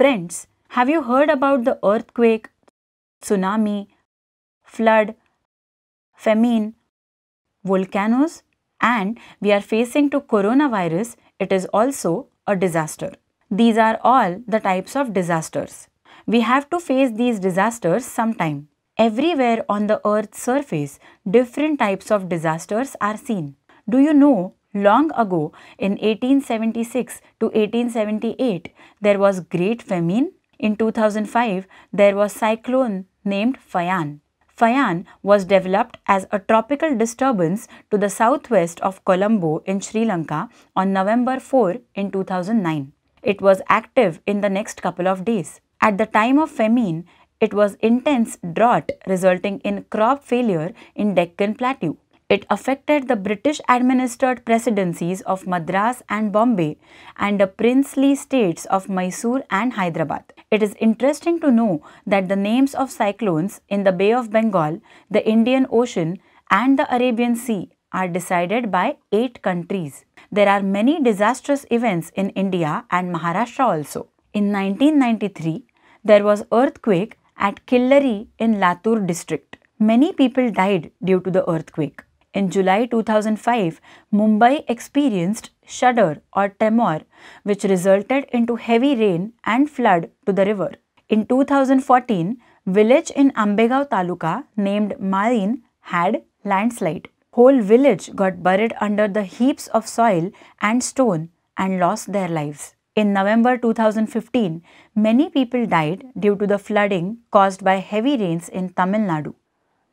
Friends, have you heard about the earthquake, tsunami, flood, famine, volcanoes? And we are facing to coronavirus, it is also a disaster. These are all the types of disasters. We have to face these disasters sometime. Everywhere on the earth's surface, different types of disasters are seen. Do you know Long ago, in 1876 to 1878, there was great famine. In 2005, there was cyclone named Fayan. Fayan was developed as a tropical disturbance to the southwest of Colombo in Sri Lanka on November 4 in 2009. It was active in the next couple of days. At the time of famine, it was intense drought resulting in crop failure in Deccan Plateau. It affected the British administered presidencies of Madras and Bombay and the princely states of Mysore and Hyderabad. It is interesting to know that the names of cyclones in the Bay of Bengal, the Indian Ocean, and the Arabian Sea are decided by 8 countries. There are many disastrous events in India and Maharashtra also. In 1993, there was earthquake at Killari in Latur district. Many people died due to the earthquake. In July 2005, Mumbai experienced shudder or tremor which resulted into heavy rain and flood to the river. In 2014, village in Ambegaon taluka named Marin had landslide. Whole village got buried under the heaps of soil and stone and lost their lives. In November 2015, many people died due to the flooding caused by heavy rains in Tamil Nadu.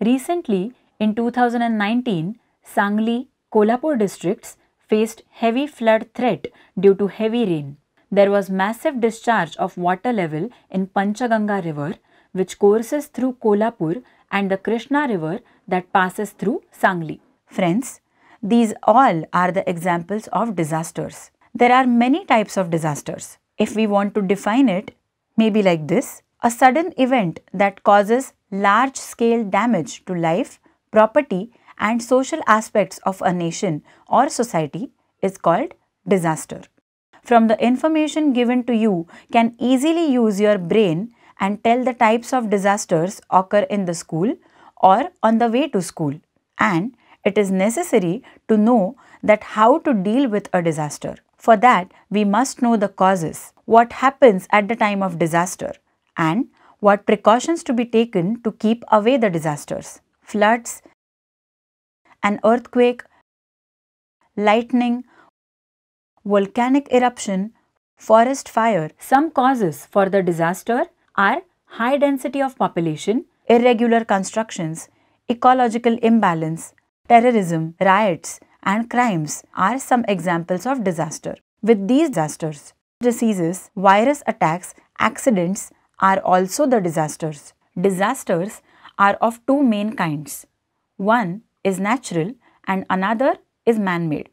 Recently, in 2019, Sangli, Kolhapur districts faced heavy flood threat due to heavy rain. There was massive discharge of water level in Panchaganga river which courses through Kolhapur and the Krishna river that passes through Sangli. Friends, these all are the examples of disasters. There are many types of disasters. If we want to define it, maybe like this. A sudden event that causes large scale damage to life, property, and social aspects of a nation or society is called disaster. From the information given to you can easily use your brain and tell the types of disasters occur in the school or on the way to school and it is necessary to know that how to deal with a disaster. For that, we must know the causes, what happens at the time of disaster and what precautions to be taken to keep away the disasters floods, an earthquake, lightning, volcanic eruption, forest fire. Some causes for the disaster are high density of population, irregular constructions, ecological imbalance, terrorism, riots and crimes are some examples of disaster. With these disasters, diseases, virus attacks, accidents are also the disasters. Disasters are of two main kinds. One is natural and another is man-made.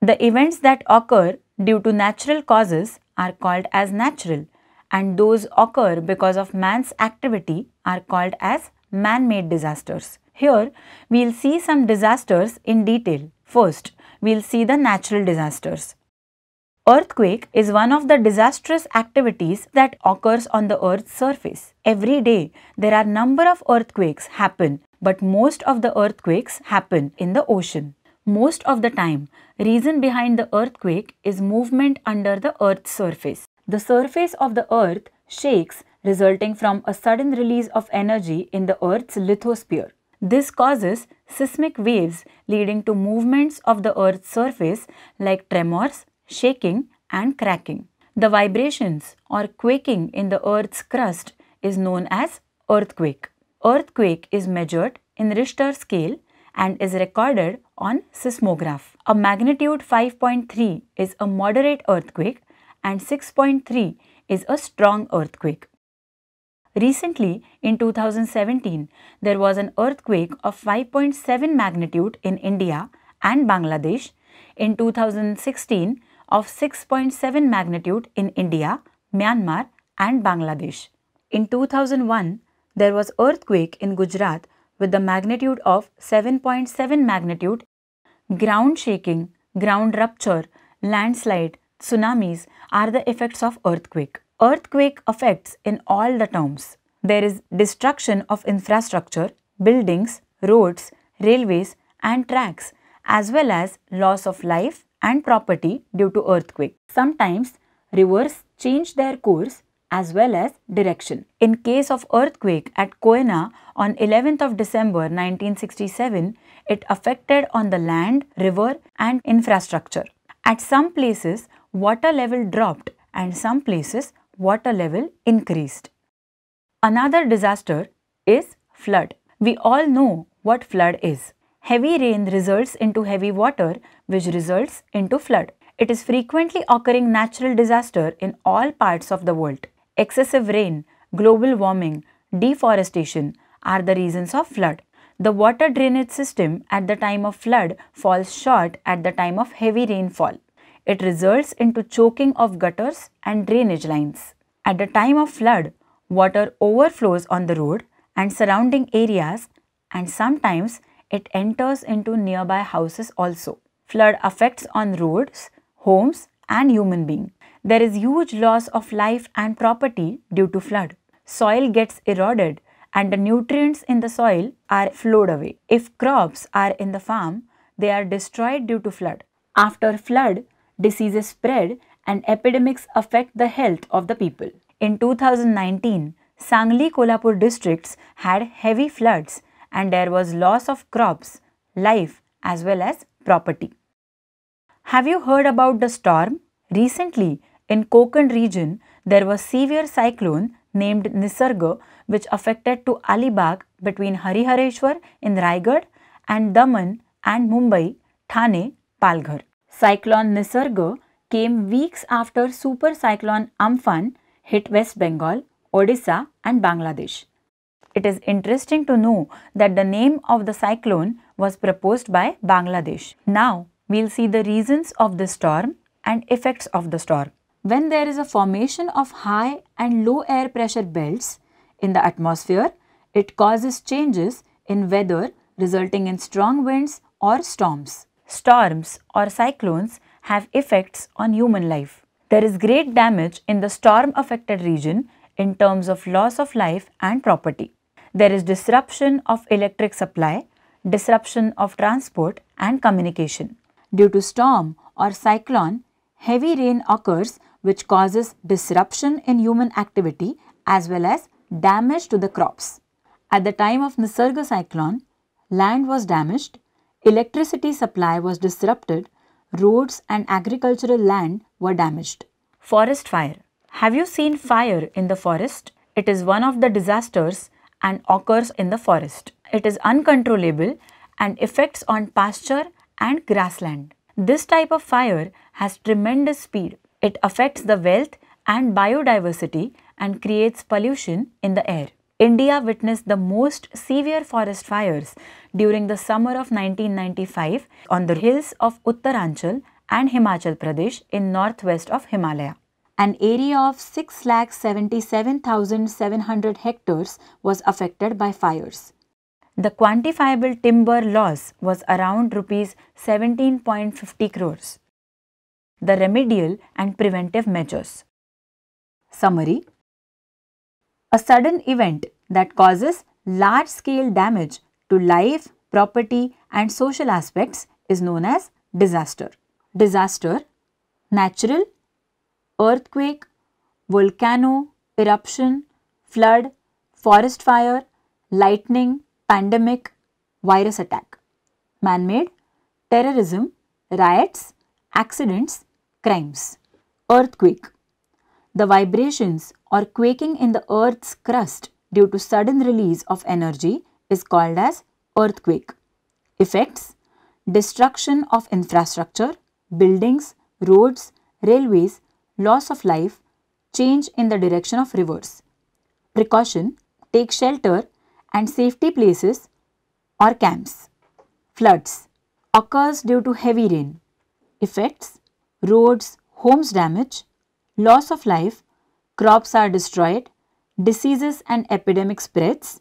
The events that occur due to natural causes are called as natural and those occur because of man's activity are called as man-made disasters. Here, we'll see some disasters in detail. First, we'll see the natural disasters. Earthquake is one of the disastrous activities that occurs on the Earth's surface. Every day, there are number of earthquakes happen, but most of the earthquakes happen in the ocean. Most of the time, reason behind the earthquake is movement under the Earth's surface. The surface of the Earth shakes resulting from a sudden release of energy in the Earth's lithosphere. This causes seismic waves leading to movements of the Earth's surface like tremors, shaking, and cracking. The vibrations or quaking in the Earth's crust is known as earthquake. Earthquake is measured in Richter scale and is recorded on seismograph. A magnitude 5.3 is a moderate earthquake and 6.3 is a strong earthquake. Recently, in 2017, there was an earthquake of 5.7 magnitude in India and Bangladesh. In 2016, of 6.7 magnitude in India, Myanmar and Bangladesh. In 2001, there was earthquake in Gujarat with the magnitude of 7.7 magnitude. Ground shaking, ground rupture, landslide, tsunamis are the effects of earthquake. Earthquake affects in all the terms. There is destruction of infrastructure, buildings, roads, railways and tracks as well as loss of life, and property due to earthquake. Sometimes rivers change their course as well as direction. In case of earthquake at Koena on 11th of December 1967, it affected on the land, river and infrastructure. At some places, water level dropped and some places water level increased. Another disaster is flood. We all know what flood is. Heavy rain results into heavy water which results into flood. It is frequently occurring natural disaster in all parts of the world. Excessive rain, global warming, deforestation are the reasons of flood. The water drainage system at the time of flood falls short at the time of heavy rainfall. It results into choking of gutters and drainage lines. At the time of flood, water overflows on the road and surrounding areas and sometimes it enters into nearby houses also. Flood affects on roads, homes and human being. There is huge loss of life and property due to flood. Soil gets eroded and the nutrients in the soil are flowed away. If crops are in the farm, they are destroyed due to flood. After flood, diseases spread and epidemics affect the health of the people. In 2019, Sangli Kolhapur districts had heavy floods and there was loss of crops, life as well as property. Have you heard about the storm? Recently, in Konkan region, there was severe cyclone named Nisarga which affected to Alibag between Harihareshwar in Raigad and Daman and Mumbai, Thane, Palghar. Cyclone Nisarga came weeks after super cyclone Amphan hit West Bengal, Odisha and Bangladesh. It is interesting to know that the name of the cyclone was proposed by Bangladesh. Now, we'll see the reasons of the storm and effects of the storm. When there is a formation of high and low air pressure belts in the atmosphere, it causes changes in weather resulting in strong winds or storms. Storms or cyclones have effects on human life. There is great damage in the storm affected region in terms of loss of life and property there is disruption of electric supply, disruption of transport and communication. Due to storm or cyclone, heavy rain occurs which causes disruption in human activity as well as damage to the crops. At the time of Nisarga cyclone, land was damaged, electricity supply was disrupted, roads and agricultural land were damaged. Forest fire. Have you seen fire in the forest? It is one of the disasters and occurs in the forest. It is uncontrollable and effects on pasture and grassland. This type of fire has tremendous speed. It affects the wealth and biodiversity and creates pollution in the air. India witnessed the most severe forest fires during the summer of 1995 on the hills of Uttaranchal and Himachal Pradesh in northwest of Himalaya. An area of 6,77,700 hectares was affected by fires. The quantifiable timber loss was around rupees 17.50 crores. The remedial and preventive measures. Summary A sudden event that causes large scale damage to life, property, and social aspects is known as disaster. Disaster, natural earthquake, volcano, eruption, flood, forest fire, lightning, pandemic, virus attack, man-made, terrorism, riots, accidents, crimes. Earthquake. The vibrations or quaking in the earth's crust due to sudden release of energy is called as earthquake. Effects. Destruction of infrastructure, buildings, roads, railways, loss of life, change in the direction of rivers, Precaution, take shelter and safety places or camps. Floods, occurs due to heavy rain. Effects, roads, homes damage, loss of life, crops are destroyed, diseases and epidemic spreads.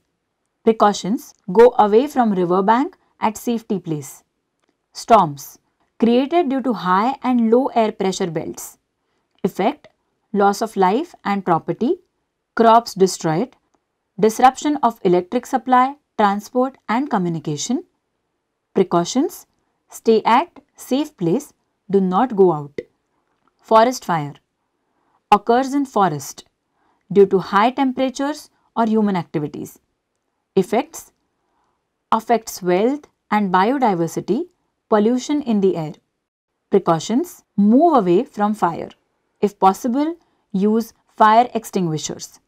Precautions, go away from river bank at safety place. Storms, created due to high and low air pressure belts effect, loss of life and property, crops destroyed, disruption of electric supply, transport and communication. Precautions, stay at safe place, do not go out. Forest fire occurs in forest due to high temperatures or human activities. Effects affects wealth and biodiversity, pollution in the air. Precautions, move away from fire. If possible, use fire extinguishers.